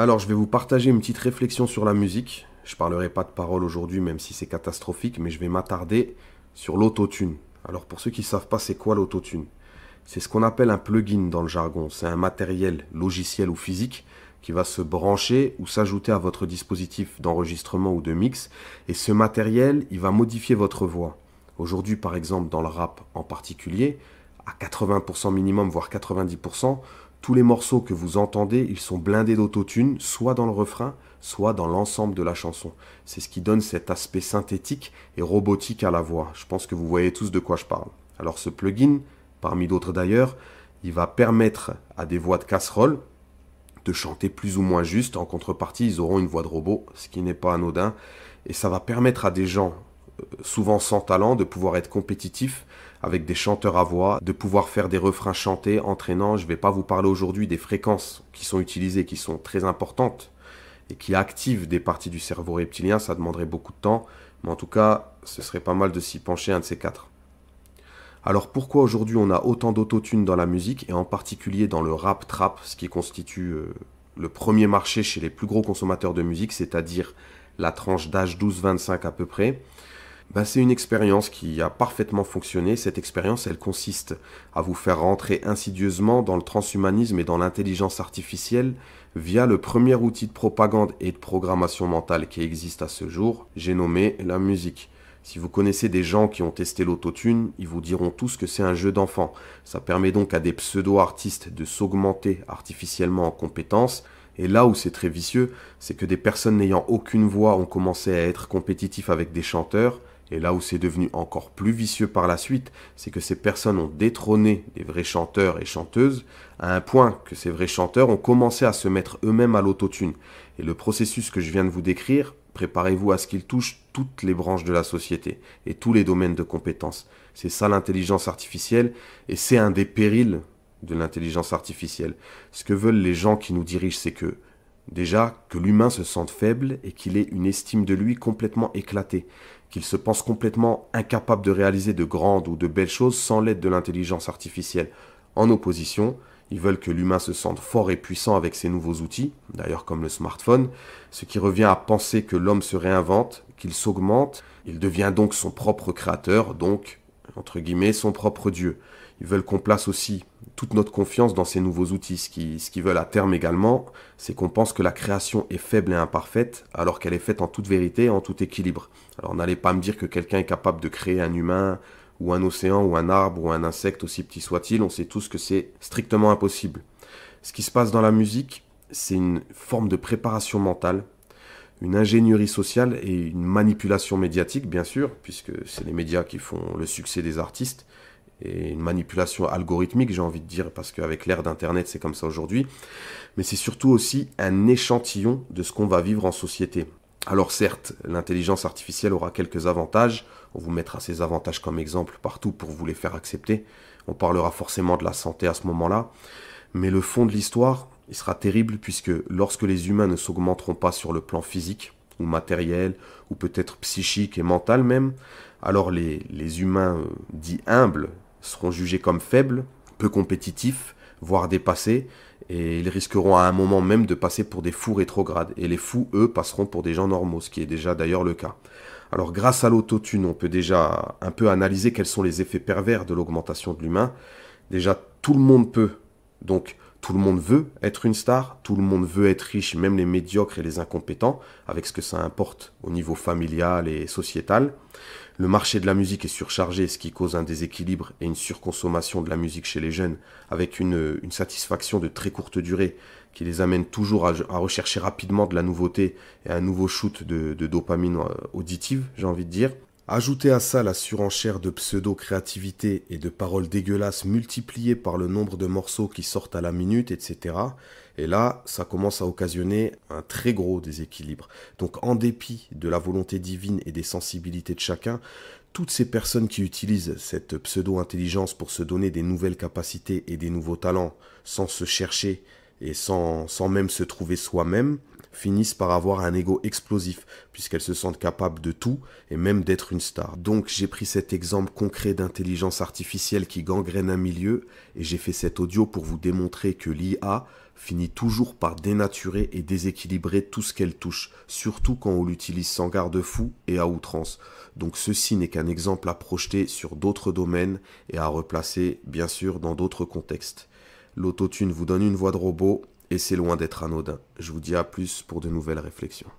Alors, je vais vous partager une petite réflexion sur la musique. Je parlerai pas de paroles aujourd'hui, même si c'est catastrophique, mais je vais m'attarder sur l'autotune. Alors, pour ceux qui ne savent pas, c'est quoi l'autotune C'est ce qu'on appelle un plugin dans le jargon. C'est un matériel, logiciel ou physique qui va se brancher ou s'ajouter à votre dispositif d'enregistrement ou de mix. Et ce matériel, il va modifier votre voix. Aujourd'hui, par exemple, dans le rap en particulier, à 80% minimum, voire 90%, tous les morceaux que vous entendez, ils sont blindés d'autotune, soit dans le refrain, soit dans l'ensemble de la chanson. C'est ce qui donne cet aspect synthétique et robotique à la voix. Je pense que vous voyez tous de quoi je parle. Alors ce plugin, parmi d'autres d'ailleurs, il va permettre à des voix de casserole de chanter plus ou moins juste. En contrepartie, ils auront une voix de robot, ce qui n'est pas anodin. Et ça va permettre à des gens souvent sans talent, de pouvoir être compétitif avec des chanteurs à voix, de pouvoir faire des refrains chantés, entraînants. Je ne vais pas vous parler aujourd'hui des fréquences qui sont utilisées, qui sont très importantes et qui activent des parties du cerveau reptilien. Ça demanderait beaucoup de temps, mais en tout cas, ce serait pas mal de s'y pencher un de ces quatre. Alors pourquoi aujourd'hui on a autant d'autotunes dans la musique et en particulier dans le rap trap, ce qui constitue euh, le premier marché chez les plus gros consommateurs de musique, c'est-à-dire la tranche d'âge 12-25 à peu près bah, c'est une expérience qui a parfaitement fonctionné. Cette expérience, elle consiste à vous faire rentrer insidieusement dans le transhumanisme et dans l'intelligence artificielle via le premier outil de propagande et de programmation mentale qui existe à ce jour, j'ai nommé la musique. Si vous connaissez des gens qui ont testé l'autotune, ils vous diront tous que c'est un jeu d'enfant. Ça permet donc à des pseudo-artistes de s'augmenter artificiellement en compétences, et là où c'est très vicieux, c'est que des personnes n'ayant aucune voix ont commencé à être compétitifs avec des chanteurs, et là où c'est devenu encore plus vicieux par la suite, c'est que ces personnes ont détrôné des vrais chanteurs et chanteuses, à un point que ces vrais chanteurs ont commencé à se mettre eux-mêmes à l'autotune. Et le processus que je viens de vous décrire, préparez-vous à ce qu'il touche toutes les branches de la société et tous les domaines de compétences. C'est ça l'intelligence artificielle, et c'est un des périls de l'intelligence artificielle. Ce que veulent les gens qui nous dirigent, c'est que Déjà, que l'humain se sente faible et qu'il ait une estime de lui complètement éclatée, qu'il se pense complètement incapable de réaliser de grandes ou de belles choses sans l'aide de l'intelligence artificielle. En opposition, ils veulent que l'humain se sente fort et puissant avec ses nouveaux outils, d'ailleurs comme le smartphone, ce qui revient à penser que l'homme se réinvente, qu'il s'augmente, il devient donc son propre créateur, donc entre guillemets, son propre Dieu. Ils veulent qu'on place aussi toute notre confiance dans ces nouveaux outils. Ce qu'ils veulent à terme également, c'est qu'on pense que la création est faible et imparfaite, alors qu'elle est faite en toute vérité et en tout équilibre. Alors n'allez pas me dire que quelqu'un est capable de créer un humain, ou un océan, ou un arbre, ou un insecte, aussi petit soit-il, on sait tous que c'est strictement impossible. Ce qui se passe dans la musique, c'est une forme de préparation mentale une ingénierie sociale et une manipulation médiatique, bien sûr, puisque c'est les médias qui font le succès des artistes, et une manipulation algorithmique, j'ai envie de dire, parce qu'avec l'ère d'Internet, c'est comme ça aujourd'hui, mais c'est surtout aussi un échantillon de ce qu'on va vivre en société. Alors certes, l'intelligence artificielle aura quelques avantages, on vous mettra ces avantages comme exemple partout pour vous les faire accepter, on parlera forcément de la santé à ce moment-là, mais le fond de l'histoire, il sera terrible puisque lorsque les humains ne s'augmenteront pas sur le plan physique, ou matériel, ou peut-être psychique et mental même, alors les, humains euh, dits humbles seront jugés comme faibles, peu compétitifs, voire dépassés, et ils risqueront à un moment même de passer pour des fous rétrogrades. Et les fous, eux, passeront pour des gens normaux, ce qui est déjà d'ailleurs le cas. Alors grâce à l'autotune, on peut déjà un peu analyser quels sont les effets pervers de l'augmentation de l'humain. Déjà, tout le monde peut. Donc, tout le monde veut être une star, tout le monde veut être riche, même les médiocres et les incompétents, avec ce que ça importe au niveau familial et sociétal. Le marché de la musique est surchargé, ce qui cause un déséquilibre et une surconsommation de la musique chez les jeunes, avec une, satisfaction de très courte durée, qui les amène toujours à, rechercher rapidement de la nouveauté et un nouveau shoot de dopamine euh, auditive, j'ai envie de dire. Ajoutez à ça la surenchère de pseudo-créativité et de paroles dégueulasses multipliées par le nombre de morceaux qui sortent à la minute, etc. Et là, ça commence à occasionner un très gros déséquilibre. Donc en dépit de la volonté divine et des sensibilités de chacun, toutes ces personnes qui utilisent cette pseudo-intelligence pour se donner des nouvelles capacités et des nouveaux talents sans se chercher et sans, sans même se trouver soi-même, finissent par avoir un ego explosif, puisqu'elles se sentent capables de tout et même d'être une star. Donc j'ai pris cet exemple concret d'intelligence artificielle qui gangrène un milieu et j'ai fait cet audio pour vous démontrer que l'IA finit toujours par dénaturer et déséquilibrer tout ce qu'elle touche, surtout quand on l'utilise sans garde-fou et à outrance. Donc ceci n'est qu'un exemple à projeter sur d'autres domaines et à replacer bien sûr dans d'autres contextes. L'autotune vous donne une voix de robot, et c'est loin d'être anodin. Je vous dis à plus pour de nouvelles réflexions.